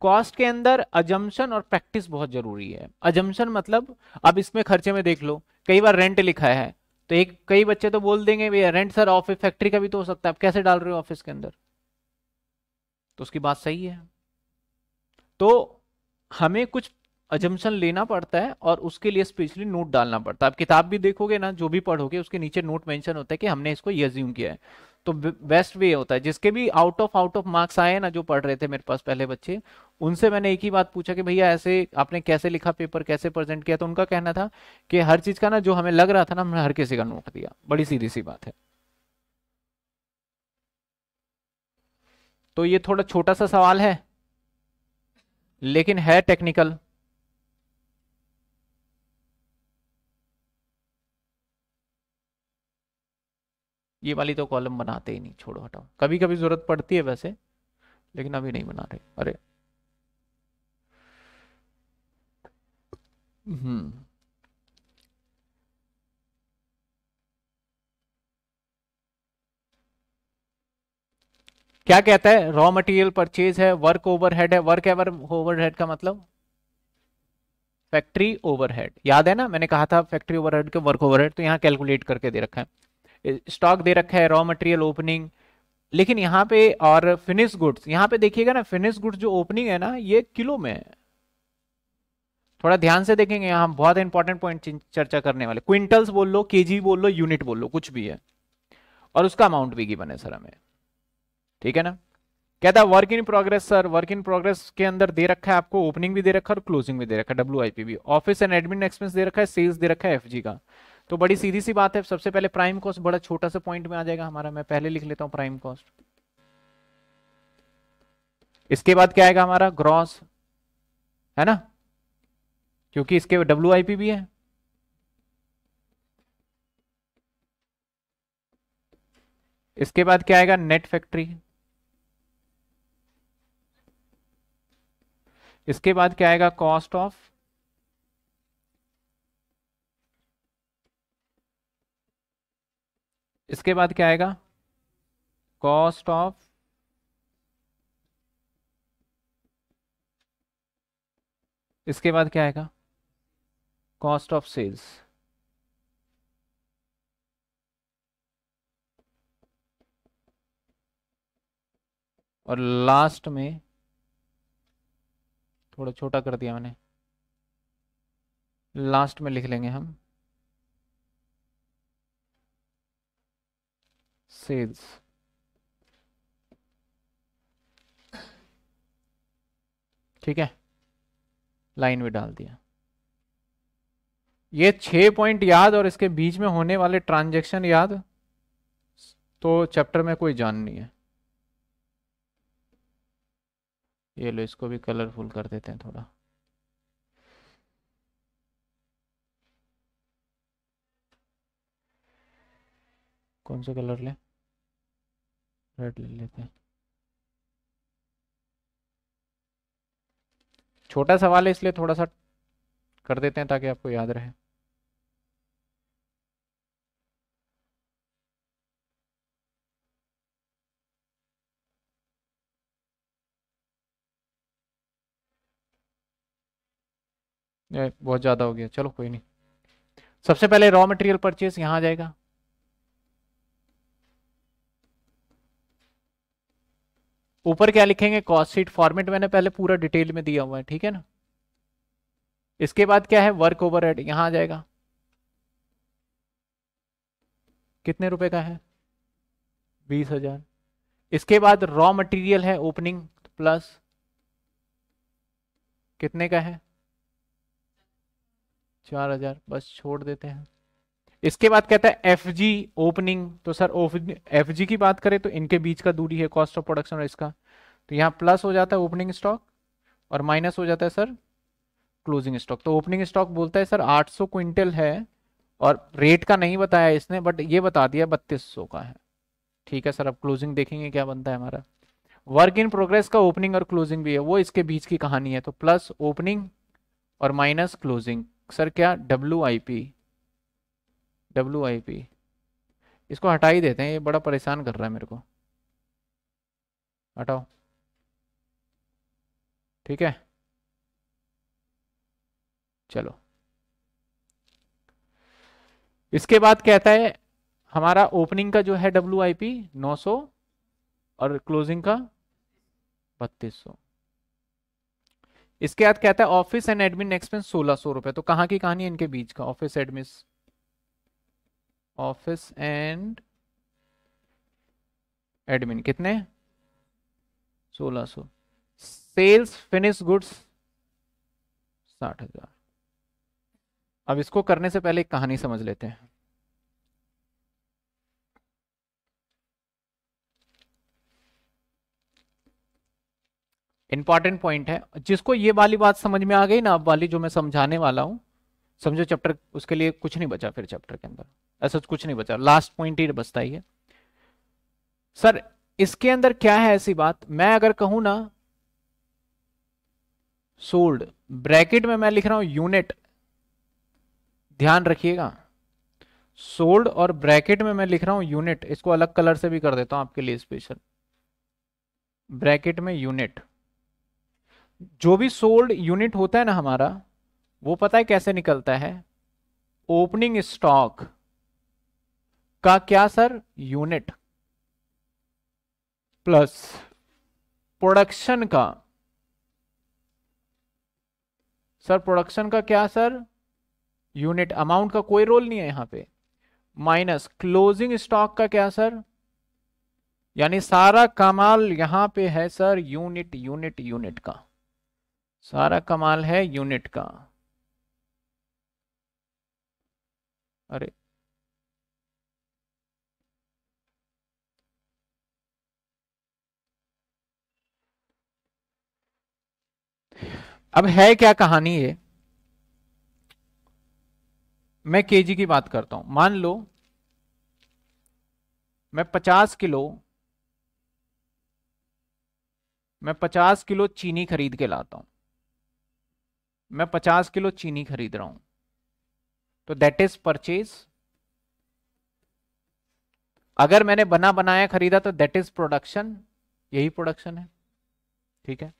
Cost के अंदर अजम्पन और प्रैक्टिस बहुत जरूरी है अजम्पन मतलब अब इसमें खर्चे में देख लो कई बार रेंट लिखा है तो एक कई बच्चे तो बोल देंगे भैया रेंट सर ऑफिस फैक्ट्री का भी तो हो सकता है आप कैसे डाल रहे हो ऑफिस के अंदर तो उसकी बात सही है तो हमें कुछ अजम्पन लेना पड़ता है और उसके लिए स्पेशली नोट डालना पड़ता है आप किताब भी देखोगे ना जो भी पढ़ोगे उसके नीचे नोट मेंशन होता है कि हमने इसको ये किया है तो बेस्ट वे होता है जिसके भी out of out of marks आए ना जो पढ़ रहे थे मेरे पास पहले बच्चे उनसे मैंने एक ही बात पूछा कि भैया ऐसे आपने कैसे लिखा पेपर कैसे प्रेजेंट किया तो उनका कहना था कि हर चीज का ना जो हमें लग रहा था ना हमने हर किसी का नोट दिया बड़ी सीधी सी बात है तो ये थोड़ा छोटा सा सवाल है लेकिन है टेक्निकल ये वाली तो कॉलम बनाते ही नहीं छोड़ो हटाओ कभी कभी जरूरत पड़ती है वैसे लेकिन अभी नहीं बना रहे अरे हम्म क्या कहता है रॉ मटेरियल परचेज है वर्क ओवरहेड है वर्क एवर ओवरहेड का मतलब फैक्ट्री ओवरहेड याद है ना मैंने कहा था फैक्ट्री ओवरहेड के वर्क ओवरहेड तो यहाँ कैलकुलेट करके दे रखा है स्टॉक दे रखा है रॉ मटेरियल ओपनिंग लेकिन यहाँ पे और फिनिश गुड्स यहाँ पे देखिएगा ना फिनिश गुड्स जो ओपनिंग है ना ये किलो में है थोड़ा ध्यान से देखेंगे यहाँ बहुत इंपॉर्टेंट पॉइंट चर्चा करने वाले क्विंटल्स बोल लो के बोल लो यूनिट बोल लो कुछ भी है और उसका अमाउंट भी गिवन है सर हमें ठीक है ना कहता है work in progress sir work in progress के अंदर दे रखा है आपको ओपनिंग भी दे रखा है और क्लोजिंग भी दे रखा है डब्ल्यू भी ऑफिस एंड एडमिन एक्सपेंस दे रखा है सेल्स दे रखा है एफ का तो बड़ी सीधी सी बात है सबसे पहले प्राइम कॉस्ट बड़ा छोटा सा पॉइंट में आ जाएगा हमारा मैं पहले लिख लेता हूं प्राइम कॉस्ट इसके बाद क्या आएगा हमारा ग्रॉस है ना क्योंकि इसके डब्ल्यू भी है इसके बाद क्या आएगा नेट फैक्ट्री इसके बाद क्या आएगा कॉस्ट ऑफ इसके बाद क्या आएगा कॉस्ट ऑफ इसके बाद क्या आएगा कॉस्ट ऑफ सेल्स और लास्ट में थोड़ा छोटा कर दिया मैंने लास्ट में लिख लेंगे हम sense. ठीक है लाइन में डाल दिया ये छह पॉइंट याद और इसके बीच में होने वाले ट्रांजेक्शन याद तो चैप्टर में कोई जान नहीं है ये लो इसको भी कलरफुल कर देते हैं थोड़ा कौन सा कलर लें रेड ले लेते हैं छोटा सवाल है इसलिए थोड़ा सा कर देते हैं ताकि आपको याद रहे बहुत ज़्यादा हो गया चलो कोई नहीं सबसे पहले रॉ मटेरियल परचेज यहाँ आ जाएगा ऊपर क्या लिखेंगे कॉस्ट शीट फॉर्मेट मैंने पहले पूरा डिटेल में दिया हुआ है ठीक है ना इसके बाद क्या है वर्क ओवर हेड यहां आ जाएगा कितने रुपए का है बीस हजार इसके बाद रॉ मटेरियल है ओपनिंग प्लस कितने का है चार हजार बस छोड़ देते हैं इसके बाद कहता है एफ जी ओपनिंग तो सर एफ जी की बात करें तो इनके बीच का दूरी है कॉस्ट ऑफ प्रोडक्शन और इसका तो यहाँ प्लस हो जाता है ओपनिंग स्टॉक और माइनस हो जाता है सर क्लोजिंग स्टॉक तो ओपनिंग स्टॉक बोलता है सर 800 क्विंटल है और रेट का नहीं बताया इसने बट ये बता दिया सौ का है ठीक है सर अब क्लोजिंग देखेंगे क्या बनता है हमारा वर्क इन प्रोग्रेस का ओपनिंग और क्लोजिंग भी है वो इसके बीच की कहानी है तो प्लस ओपनिंग और माइनस क्लोजिंग सर क्या W I P W I P इसको हटा ही देते हैं ये बड़ा परेशान कर रहा है मेरे को हटाओ ठीक है चलो इसके बाद कहता है हमारा ओपनिंग का जो है डब्ल्यू आई पी नौ सौ और क्लोजिंग का बत्तीस सौ इसके बाद कहता है ऑफिस एंड एडमिन एक्सपेंस सोलह सौ रुपए तो कहां की कहानी है इनके बीच का ऑफिस एडमिस ऑफिस एंड एडमिन कितने सोलह सो सेल्स फिनिश गुड्स साठ हजार अब इसको करने से पहले एक कहानी समझ लेते हैं इंपॉर्टेंट पॉइंट है जिसको ये वाली बात समझ में आ गई ना अब वाली जो मैं समझाने वाला हूं समझो चैप्टर उसके लिए कुछ नहीं बचा फिर चैप्टर के अंदर ऐसा तो कुछ नहीं बचा लास्ट पॉइंट ही बचता ही है सर इसके अंदर क्या है ऐसी बात मैं अगर कहूं ना सोल्ड ब्रैकेट में मैं लिख रहा हूं यूनिट ध्यान रखिएगा सोल्ड और ब्रैकेट में मैं लिख रहा हूं यूनिट इसको अलग कलर से भी कर देता हूं आपके लिए स्पेशल ब्रैकेट में यूनिट जो भी सोल्ड यूनिट होता है ना हमारा वो पता है कैसे निकलता है ओपनिंग स्टॉक का क्या सर यूनिट प्लस प्रोडक्शन का सर प्रोडक्शन का क्या सर यूनिट अमाउंट का कोई रोल नहीं है यहां पे माइनस क्लोजिंग स्टॉक का क्या सर यानी सारा कमाल यहां पे है सर यूनिट यूनिट यूनिट का सारा कमाल है यूनिट का अरे अब है क्या कहानी ये मैं केजी की बात करता हूं मान लो मैं 50 किलो मैं 50 किलो चीनी खरीद के लाता हूं मैं 50 किलो चीनी खरीद रहा हूं तो दैट इज परचेज अगर मैंने बना बनाया खरीदा तो दैट इज प्रोडक्शन यही प्रोडक्शन है ठीक है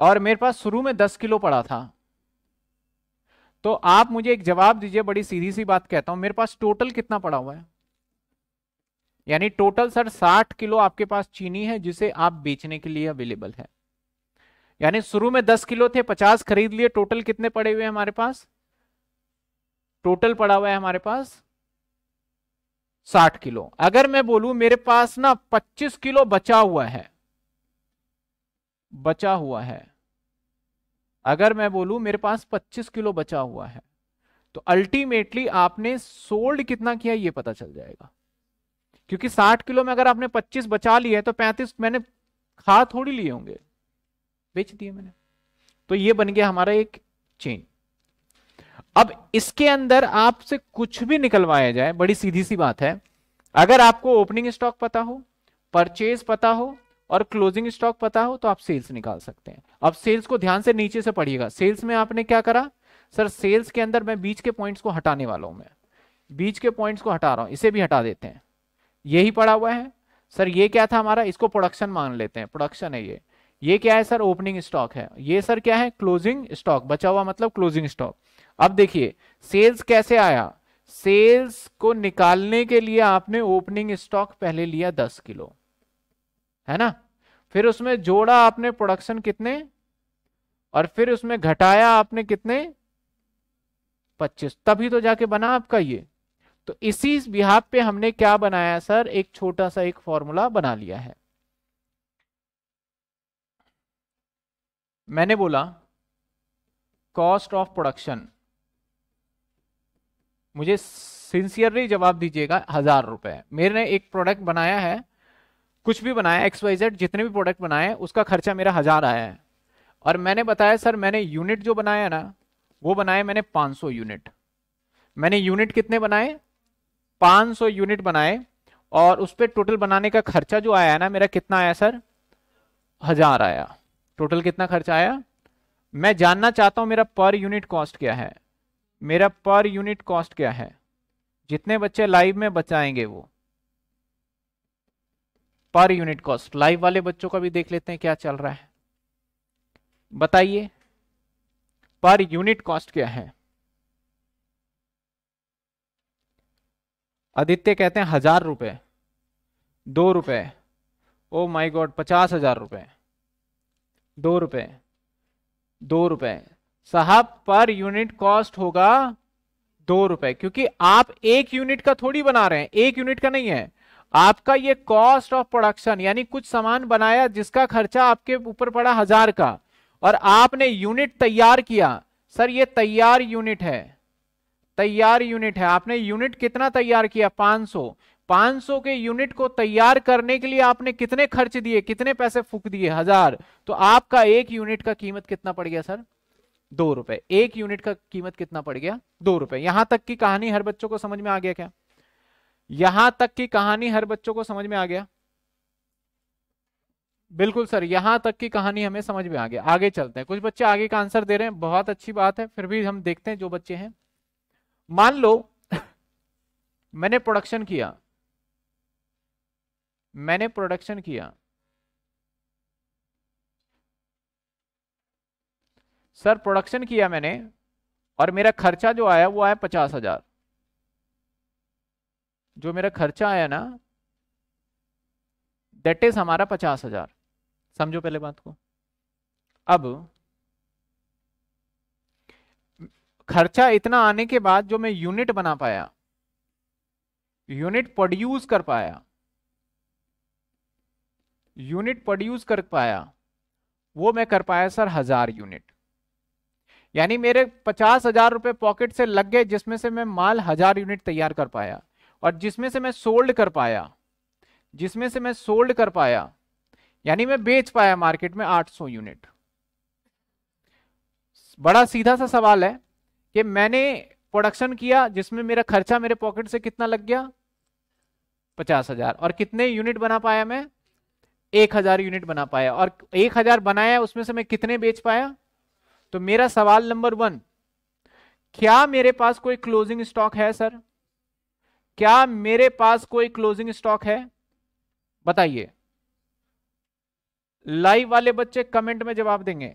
और मेरे पास शुरू में दस किलो पड़ा था तो आप मुझे एक जवाब दीजिए बड़ी सीधी सी बात कहता हूं मेरे पास टोटल कितना पड़ा हुआ है यानी टोटल सर 60 किलो आपके पास चीनी है जिसे आप बेचने के लिए अवेलेबल है यानी शुरू में 10 किलो थे 50 खरीद लिए टोटल कितने पड़े हुए हमारे पास टोटल पड़ा हुआ है हमारे पास 60 किलो अगर मैं बोलूं मेरे पास ना 25 किलो बचा हुआ है बचा हुआ है अगर मैं बोलूं मेरे पास 25 किलो बचा हुआ है तो अल्टीमेटली आपने सोल्ड कितना किया ये पता चल जाएगा क्योंकि 60 किलो में अगर आपने 25 बचा लिया तो 35 मैंने खा थोड़ी लिए होंगे बेच दिए मैंने तो ये बन गया हमारा एक चेन अब इसके अंदर आपसे कुछ भी निकलवाया जाए बड़ी सीधी सी बात है अगर आपको ओपनिंग स्टॉक पता हो परचेज पता हो और क्लोजिंग स्टॉक पता हो तो आप सेल्स निकाल सकते हैं अब सेल्स को ध्यान से नीचे से पढ़िएगा सेल्स में आपने क्या करा सर सेल्स के अंदर मैं बीच के पॉइंट्स को हटाने वाला हूं मैं बीच के पॉइंट्स को हटा रहा हूं इसे भी हटा देते हैं यही पड़ा हुआ है सर ये क्या था हमारा इसको प्रोडक्शन मान लेते हैं प्रोडक्शन है ये ये क्या है सर ओपनिंग स्टॉक है ये सर क्या है क्लोजिंग स्टॉक बचा हुआ मतलब क्लोजिंग स्टॉक अब देखिए सेल्स कैसे आया सेल्स को निकालने के लिए आपने ओपनिंग स्टॉक पहले लिया दस किलो है ना फिर उसमें जोड़ा आपने प्रोडक्शन कितने और फिर उसमें घटाया आपने कितने 25 तभी तो जाके बना आपका ये तो इसी बिहार पे हमने क्या बनाया सर एक छोटा सा एक फॉर्मूला बना लिया है मैंने बोला कॉस्ट ऑफ प्रोडक्शन मुझे सिंसियरली जवाब दीजिएगा हजार रुपए मेरे ने एक प्रोडक्ट बनाया है कुछ भी बनाया एक्स वाई जेड जितने भी प्रोडक्ट बनाए उसका खर्चा मेरा हजार आया है और मैंने बताया सर मैंने यूनिट जो बनाया ना वो बनाए मैंने 500 यूनिट मैंने यूनिट कितने बनाए 500 यूनिट बनाए और उस पर टोटल बनाने का खर्चा जो आया ना मेरा कितना आया सर हजार आया टोटल कितना खर्चा आया मैं जानना चाहता हूँ मेरा पर यूनिट कॉस्ट क्या है मेरा पर यूनिट कॉस्ट क्या है जितने बच्चे लाइव में बचाएंगे वो पर यूनिट कॉस्ट लाइव वाले बच्चों का भी देख लेते हैं क्या चल रहा है बताइए पर यूनिट कॉस्ट क्या है आदित्य कहते हैं हजार रुपए दो रुपए ओ माई गॉड पचास हजार रुपए दो रुपए दो रुपए साहब पर यूनिट कॉस्ट होगा दो रुपए क्योंकि आप एक यूनिट का थोड़ी बना रहे हैं एक यूनिट का नहीं है आपका ये कॉस्ट ऑफ प्रोडक्शन यानी कुछ सामान बनाया जिसका खर्चा आपके ऊपर पड़ा हजार का और आपने यूनिट तैयार किया सर ये तैयार यूनिट है तैयार यूनिट है आपने यूनिट कितना तैयार किया 500 500 के यूनिट को तैयार करने के लिए आपने कितने खर्च दिए कितने पैसे फूक दिए हजार तो आपका एक यूनिट का कीमत कितना पड़ गया सर दो रुपए एक यूनिट का कीमत कितना पड़ गया दो रुपए यहां तक की कहानी हर बच्चों को समझ में आ गया क्या यहां तक की कहानी हर बच्चों को समझ में आ गया बिल्कुल सर यहां तक की कहानी हमें समझ में आ गया आगे चलते हैं कुछ बच्चे आगे का आंसर दे रहे हैं बहुत अच्छी बात है फिर भी हम देखते हैं जो बच्चे हैं मान लो मैंने प्रोडक्शन किया मैंने प्रोडक्शन किया सर प्रोडक्शन किया मैंने और मेरा खर्चा जो आया वो आया पचास हजार जो मेरा खर्चा आया ना देट इज हमारा पचास हजार समझो पहले बात को अब खर्चा इतना आने के बाद जो मैं यूनिट बना पाया यूनिट प्रोड्यूस कर पाया यूनिट प्रोड्यूस कर पाया वो मैं कर पाया सर हजार यूनिट यानी मेरे पचास हजार रुपये पॉकेट से लग गए जिसमें से मैं माल हजार यूनिट तैयार कर पाया और जिसमें से मैं सोल्ड कर पाया जिसमें से मैं सोल्ड कर पाया यानी मैं बेच पाया मार्केट में 800 यूनिट बड़ा सीधा सा सवाल है कि मैंने प्रोडक्शन किया जिसमें मेरा खर्चा मेरे पॉकेट से कितना लग गया पचास हजार और कितने यूनिट बना पाया मैं एक हजार यूनिट बना पाया और एक हजार बनाया उसमें से मैं कितने बेच पाया तो मेरा सवाल नंबर वन क्या मेरे पास कोई क्लोजिंग स्टॉक है सर क्या मेरे पास कोई क्लोजिंग स्टॉक है बताइए लाइव वाले बच्चे कमेंट में जवाब देंगे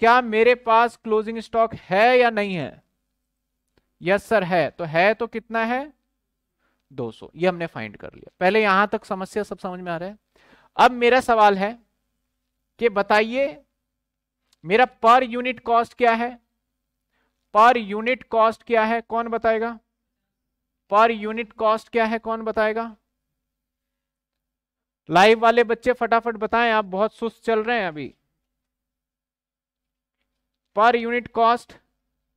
क्या मेरे पास क्लोजिंग स्टॉक है या नहीं है यस सर है तो है तो कितना है 200 ये हमने फाइंड कर लिया पहले यहां तक समस्या सब समझ में आ रहा है अब मेरा सवाल है कि बताइए मेरा पर यूनिट कॉस्ट क्या है पर यूनिट कॉस्ट क्या है कौन बताएगा पर यूनिट कॉस्ट क्या है कौन बताएगा लाइव वाले बच्चे फटाफट बताएं आप बहुत सुस्त चल रहे हैं अभी पर यूनिट कॉस्ट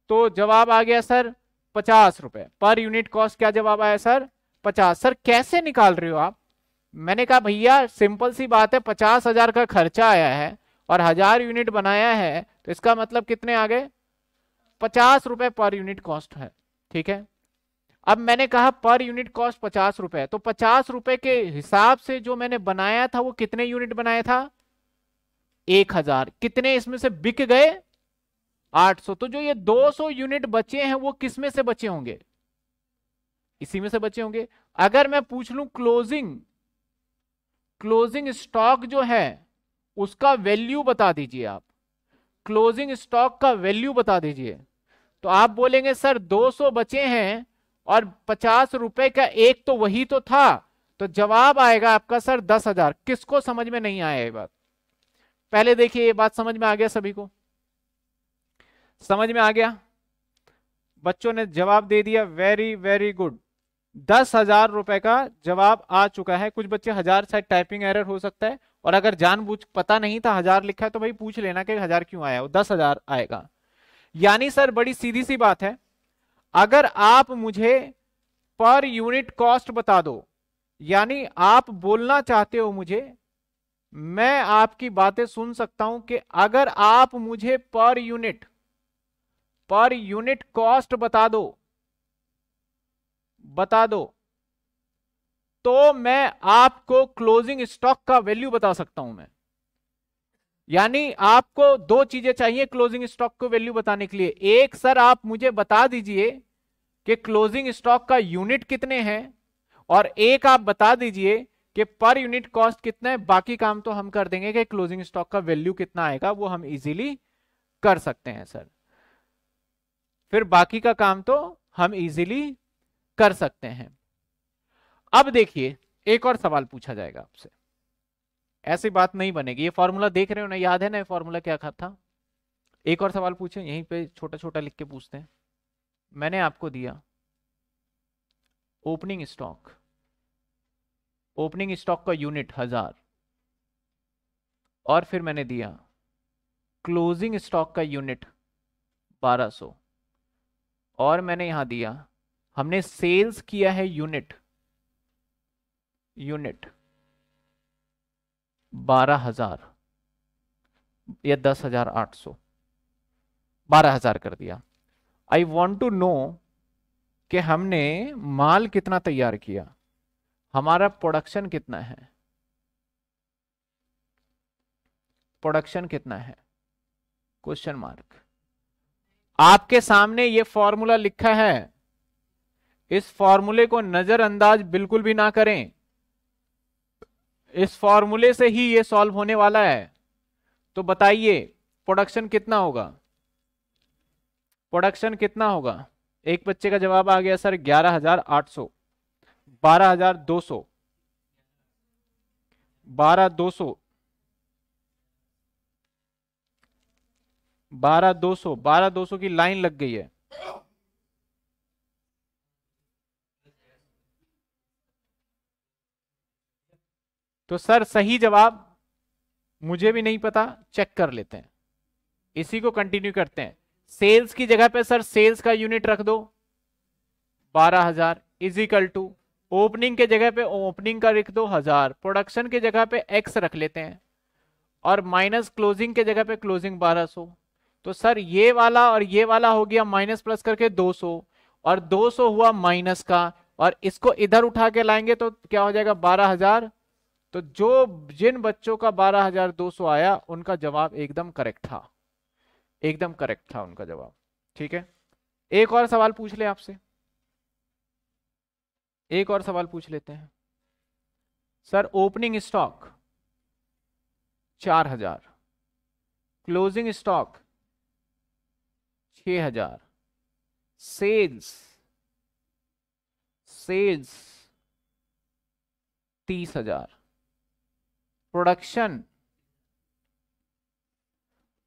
तो जवाब आ गया सर पचास रुपए पर यूनिट कॉस्ट क्या जवाब आया सर पचास सर कैसे निकाल रहे हो आप मैंने कहा भैया सिंपल सी बात है पचास हजार का खर्चा आया है और हजार यूनिट बनाया है तो इसका मतलब कितने आ गए पचास रुपए पर यूनिट कॉस्ट है ठीक है अब मैंने कहा पर यूनिट कॉस्ट पचास रुपए तो पचास रुपए के हिसाब से जो मैंने बनाया था वो कितने यूनिट बनाया था एक हजार कितने इसमें से बिक गए 800 तो जो ये 200 यूनिट बचे हैं वो किसमें से बचे होंगे इसी में से बचे होंगे अगर मैं पूछ लू क्लोजिंग क्लोजिंग स्टॉक जो है उसका वैल्यू बता दीजिए आप क्लोजिंग स्टॉक का वैल्यू बता दीजिए तो आप बोलेंगे सर 200 बचे हैं और पचास रुपए का एक तो वही तो था तो जवाब आएगा आपका सर दस हजार किसको समझ में नहीं आया ये बात पहले देखिए ये बात समझ में आ गया सभी को समझ में आ गया बच्चों ने जवाब दे दिया वेरी वेरी गुड दस हजार रुपए का जवाब आ चुका है कुछ बच्चे हजार शायद टाइपिंग एरर हो सकता है और अगर जानबूझ पता नहीं था हजार लिखा है तो भाई पूछ लेना कि हजार क्यों आया हो दस हजार आएगा यानी सर बड़ी सीधी सी बात है अगर आप मुझे पर यूनिट कॉस्ट बता दो यानी आप बोलना चाहते हो मुझे मैं आपकी बातें सुन सकता हूं कि अगर आप मुझे पर यूनिट पर यूनिट कॉस्ट बता दो बता दो तो मैं आपको क्लोजिंग स्टॉक का वैल्यू बता सकता हूं मैं यानी आपको दो चीजें चाहिए क्लोजिंग स्टॉक को वैल्यू बताने के लिए एक सर आप मुझे बता दीजिए कि क्लोजिंग स्टॉक का यूनिट कितने हैं और एक आप बता दीजिए कि पर यूनिट कॉस्ट कितना है बाकी काम तो हम कर देंगे कि क्लोजिंग स्टॉक का वैल्यू कितना आएगा वो हम इजीली कर सकते हैं सर फिर बाकी का काम तो हम इजीली कर सकते हैं अब देखिए एक और सवाल पूछा जाएगा आपसे ऐसी बात नहीं बनेगी ये फॉर्मूला देख रहे हो ना याद है ना फॉर्मूला क्या था एक और सवाल पूछे यहीं पे छोटा छोटा लिख के पूछते हैं मैंने आपको दिया ओपनिंग स्टॉक ओपनिंग स्टॉक का यूनिट हजार और फिर मैंने दिया क्लोजिंग स्टॉक का यूनिट 1200 और मैंने यहां दिया हमने सेल्स किया है यूनिट यूनिट बारह हजार या दस हजार आठ सौ बारह हजार कर दिया आई वॉन्ट टू नो कि हमने माल कितना तैयार किया हमारा प्रोडक्शन कितना है प्रोडक्शन कितना है क्वेश्चन मार्क आपके सामने ये फॉर्मूला लिखा है इस फॉर्मूले को नजरअंदाज बिल्कुल भी ना करें इस फॉर्मूले से ही ये सॉल्व होने वाला है तो बताइए प्रोडक्शन कितना होगा प्रोडक्शन कितना होगा एक बच्चे का जवाब आ गया सर ग्यारह हजार आठ सौ बारह हजार दो सौ बारह दो सौ बारह दो सौ बारह दो सौ की लाइन लग गई है तो सर सही जवाब मुझे भी नहीं पता चेक कर लेते हैं इसी को कंटिन्यू करते हैं सेल्स की जगह पे सर सेल्स का यूनिट रख दो बारह हजार इजिकल टू ओपनिंग के जगह पे ओपनिंग का रख दो हजार प्रोडक्शन के जगह पे एक्स रख लेते हैं और माइनस क्लोजिंग के जगह पे क्लोजिंग बारह सौ तो सर ये वाला और ये वाला हो गया माइनस प्लस करके दो सौ और दो सौ हुआ माइनस का और इसको इधर उठा के लाएंगे तो क्या हो जाएगा बारह हजार तो जो जिन बच्चों का 12,200 आया उनका जवाब एकदम करेक्ट था एकदम करेक्ट था उनका जवाब ठीक है एक और सवाल पूछ ले आपसे एक और सवाल पूछ लेते हैं सर ओपनिंग स्टॉक चार हजार क्लोजिंग स्टॉक छ हजार सेल्स सेल्स तीस हजार production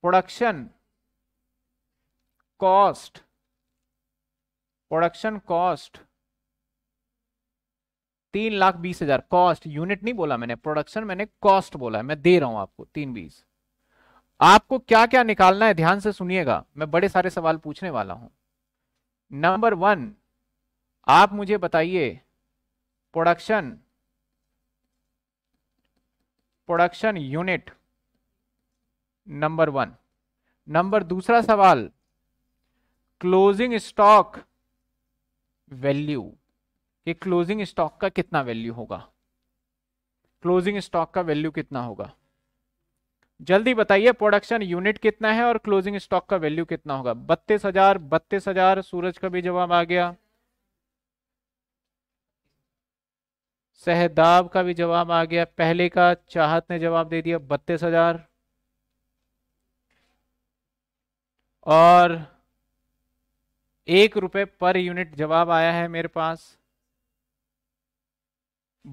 production cost production cost तीन लाख बीस हजार कॉस्ट यूनिट नहीं बोला मैंने प्रोडक्शन मैंने कॉस्ट बोला है मैं दे रहा हूं आपको तीन बीस आपको क्या क्या निकालना है ध्यान से सुनिएगा मैं बड़े सारे सवाल पूछने वाला हूं नंबर वन आप मुझे बताइए production production unit number one number दूसरा सवाल क्लोजिंग स्टॉक वैल्यू कि क्लोजिंग स्टॉक का कितना वैल्यू होगा क्लोजिंग स्टॉक का वैल्यू कितना होगा जल्दी बताइए प्रोडक्शन यूनिट कितना है और क्लोजिंग स्टॉक का वैल्यू कितना होगा बत्तीस हजार बत्तीस हजार सूरज का भी जवाब आ गया सहदाब का भी जवाब आ गया पहले का चाहत ने जवाब दे दिया बत्तीस हजार और एक रुपए पर यूनिट जवाब आया है मेरे पास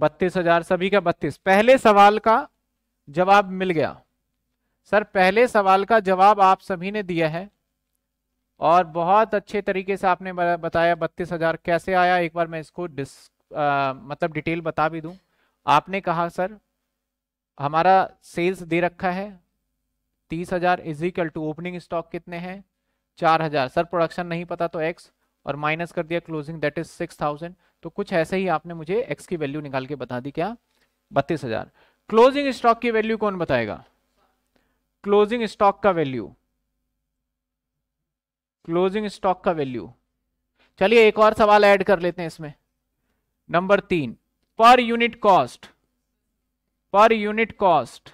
बत्तीस हजार सभी का बत्तीस पहले सवाल का जवाब मिल गया सर पहले सवाल का जवाब आप सभी ने दिया है और बहुत अच्छे तरीके से आपने बताया बत्तीस हजार कैसे आया एक बार मैं इसको डिस्क आ, मतलब डिटेल बता भी दूं आपने कहा सर हमारा सेल्स दे रखा है तीस हजार इजिकल टू ओपनिंग स्टॉक कितने हैं चार हजार सर प्रोडक्शन नहीं पता तो एक्स और माइनस कर दिया closing that is six thousand तो कुछ ऐसे ही आपने मुझे एक्स की वैल्यू निकाल के बता दी क्या बत्तीस हजार क्लोजिंग स्टॉक की वैल्यू कौन बताएगा क्लोजिंग स्टॉक का वैल्यू क्लोजिंग स्टॉक का वैल्यू चलिए एक और सवाल ऐड कर लेते हैं इसमें नंबर तीन per unit cost per unit cost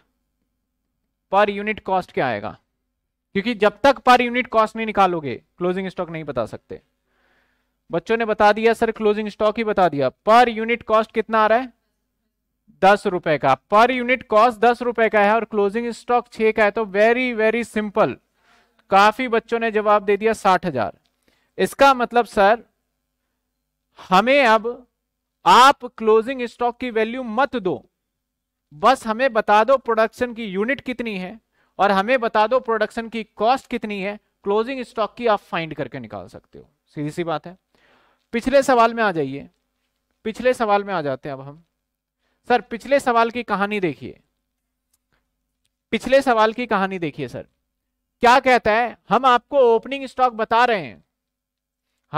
per unit cost क्या आएगा क्योंकि जब तक पर यूनिट कॉस्ट नहीं निकालोगे क्लोजिंग स्टॉक नहीं बता सकते बच्चों ने बता दिया सर क्लोजिंग स्टॉक ही बता दिया पर यूनिट कॉस्ट कितना आ रहा है दस रुपए का पर यूनिट कॉस्ट दस रुपए का है और क्लोजिंग स्टॉक छ का है तो वेरी वेरी सिंपल काफी बच्चों ने जवाब दे दिया साठ हजार इसका मतलब सर हमें अब आप क्लोजिंग स्टॉक की वैल्यू मत दो बस हमें बता दो प्रोडक्शन की यूनिट कितनी है और हमें बता दो प्रोडक्शन की कॉस्ट कितनी है क्लोजिंग स्टॉक की आप फाइंड करके निकाल सकते हो सीधी सी बात है पिछले सवाल में आ जाइए पिछले सवाल में आ जाते हैं अब हम सर पिछले सवाल की कहानी देखिए पिछले सवाल की कहानी देखिए सर क्या कहता है हम आपको ओपनिंग स्टॉक बता रहे हैं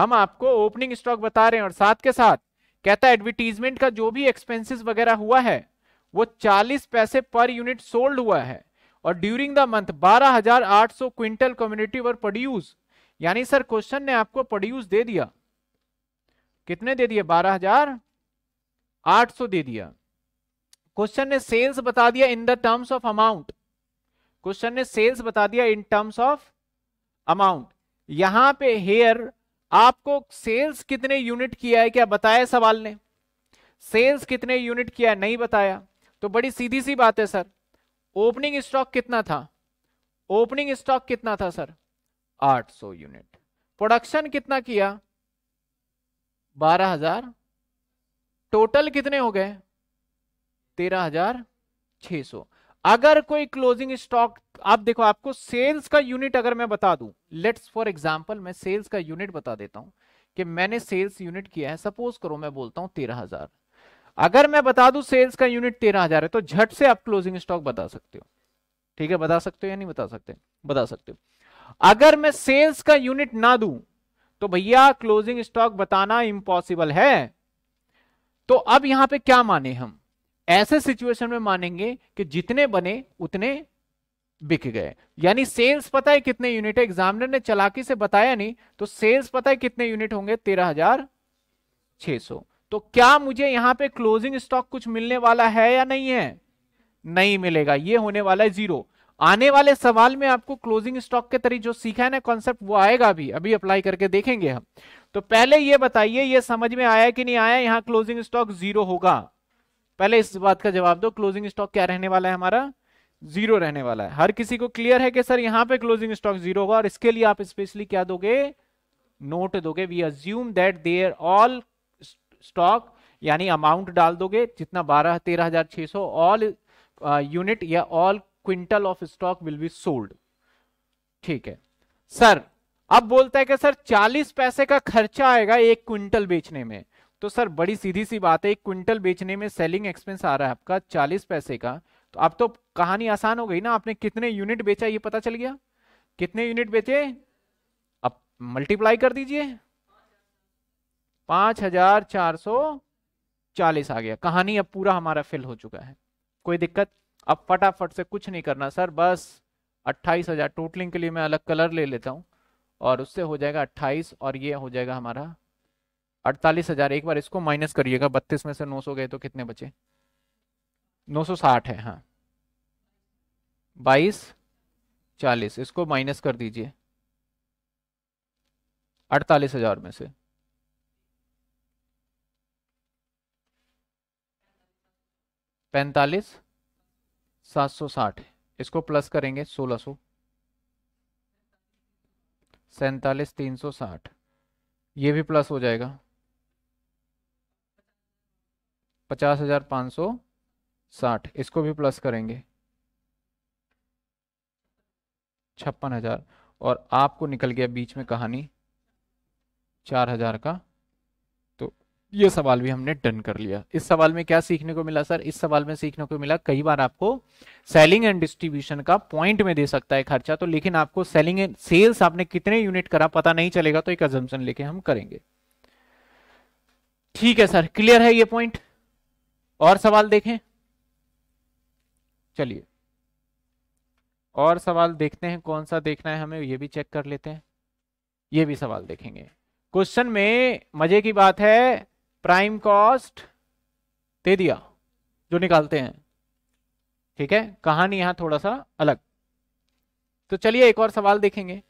हम आपको ओपनिंग स्टॉक बता रहे हैं और साथ के साथ कहता है एडवर्टीजमेंट का जो भी एक्सपेंसिस वगैरह हुआ है वो 40 पैसे पर यूनिट सोल्ड हुआ है और during the month 12,800 quintal community were produce यानी सर क्वेश्चन ने आपको प्रोड्यूस दे दिया कितने दे दिए 12,800 दे दिया क्वेश्चन ने सेल्स बता दिया in the terms of amount question ने सेल्स बता दिया इन टर्म्स ऑफ अमाउंट यहां पे हेयर आपको सेल्स कितने यूनिट किया है क्या बताया सवाल ने सेल्स कितने यूनिट किया है नहीं बताया तो बड़ी सीधी सी बात है सर ओपनिंग स्टॉक कितना था ओपनिंग स्टॉक कितना था सर 800 यूनिट प्रोडक्शन कितना किया 12000 टोटल कितने हो गए 13600 अगर कोई क्लोजिंग स्टॉक आप देखो आपको सेल्स का यूनिट अगर मैं बता दूं लेट्स फॉर एग्जाम्पल मैं सेल्स का यूनिट बता देता हूँ कि मैंने सेल्स यूनिट किया है सपोज करो मैं बोलता हूँ तेरह हजार अगर मैं बता दू सेल्स का यूनिट तेरह हजार है तो झट से आप क्लोजिंग स्टॉक बता सकते हो ठीक है बता सकते हो या नहीं बता सकते बता सकते हो अगर मैं सेल्स का यूनिट ना दू तो भैया क्लोजिंग स्टॉक बताना इम्पॉसिबल है तो अब यहां पे क्या माने हम ऐसे सिचुएशन में मानेंगे कि जितने बने उतने बिक गए यानी सेल्स पता है कितने यूनिट है एग्जामिनर ने चलाकी से बताया नहीं तो सेल्स पता है कितने यूनिट होंगे तेरह हजार छह सौ तो क्या मुझे यहां पे क्लोजिंग स्टॉक कुछ मिलने वाला है या नहीं है नहीं मिलेगा ये होने वाला है जीरो आने वाले सवाल में आपको क्लोजिंग स्टॉक के तरी जो सीखा है ना कॉन्सेप्ट वो आएगा अभी अभी अप्लाई करके देखेंगे हम तो पहले ये बताइए ये समझ में आया कि नहीं आया यहां क्लोजिंग स्टॉक जीरो होगा पहले इस बात का जवाब दो क्लोजिंग स्टॉक क्या रहने वाला है हमारा जीरो रहने वाला है हर किसी को क्लियर है कि सर यहां पे क्लोजिंग स्टॉक जीरो होगा और इसके लिए आप स्पेशली क्या दोगे नोट दोगे we assume that there all stock यानी अमाउंट डाल दोगे जितना बारह तेरह हजार छह सौ ऑल यूनिट uh, या all quintal of stock will be sold ठीक है सर अब बोलता है कि सर चालीस पैसे का खर्चा आएगा एक क्विंटल बेचने में तो सर बड़ी सीधी सी बात है एक क्विंटल बेचने में सेलिंग एक्सपेंस आ रहा है आपका चालीस पैसे का तो अब तो कहानी आसान हो गई ना आपने कितने यूनिट बेचा ये पता चल गया कितने यूनिट बेचे अब मल्टीप्लाई कर दीजिए पांच हजार चार सौ चालीस आ गया कहानी अब पूरा हमारा फिल हो चुका है कोई दिक्कत अब फटाफट से कुछ नहीं करना सर बस अट्ठाईस हजार टोटलिंग के लिए मैं अलग कलर ले लेता हूँ और उससे हो जाएगा अट्ठाईस और ये हो जाएगा हमारा अड़तालीस हजार एक बार इसको माइनस करिएगा बत्तीस में से नौ सौ गए तो कितने बचे नौ सौ साठ है हाँ बाईस चालीस इसको माइनस कर दीजिए अड़तालीस हजार में से पैंतालीस सात सौ साठ इसको प्लस करेंगे सोलह सौ सैतालीस तीन सौ साठ ये भी प्लस हो जाएगा पचास हजार पाँच सौ साठ इसको भी प्लस करेंगे छप्पन हजार और आपको निकल गया बीच में कहानी चार हजार का तो ये सवाल भी हमने डन कर लिया इस सवाल में क्या सीखने को मिला सर इस सवाल में सीखने को मिला कई बार आपको सेलिंग एंड डिस्ट्रीब्यूशन का पॉइंट में दे सकता है खर्चा तो लेकिन आपको सेलिंग एंड सेल्स आपने कितने यूनिट करा पता नहीं चलेगा तो एक एजम्सन लेके हम करेंगे ठीक है सर क्लियर है ये पॉइंट और सवाल देखें चलिए और सवाल देखते हैं कौन सा देखना है हमें ये भी चेक कर लेते हैं ये भी सवाल देखेंगे क्वेश्चन में मजे की बात है प्राइम कॉस्ट दे दिया जो निकालते हैं ठीक है कहानी यहां थोड़ा सा अलग तो चलिए एक और सवाल देखेंगे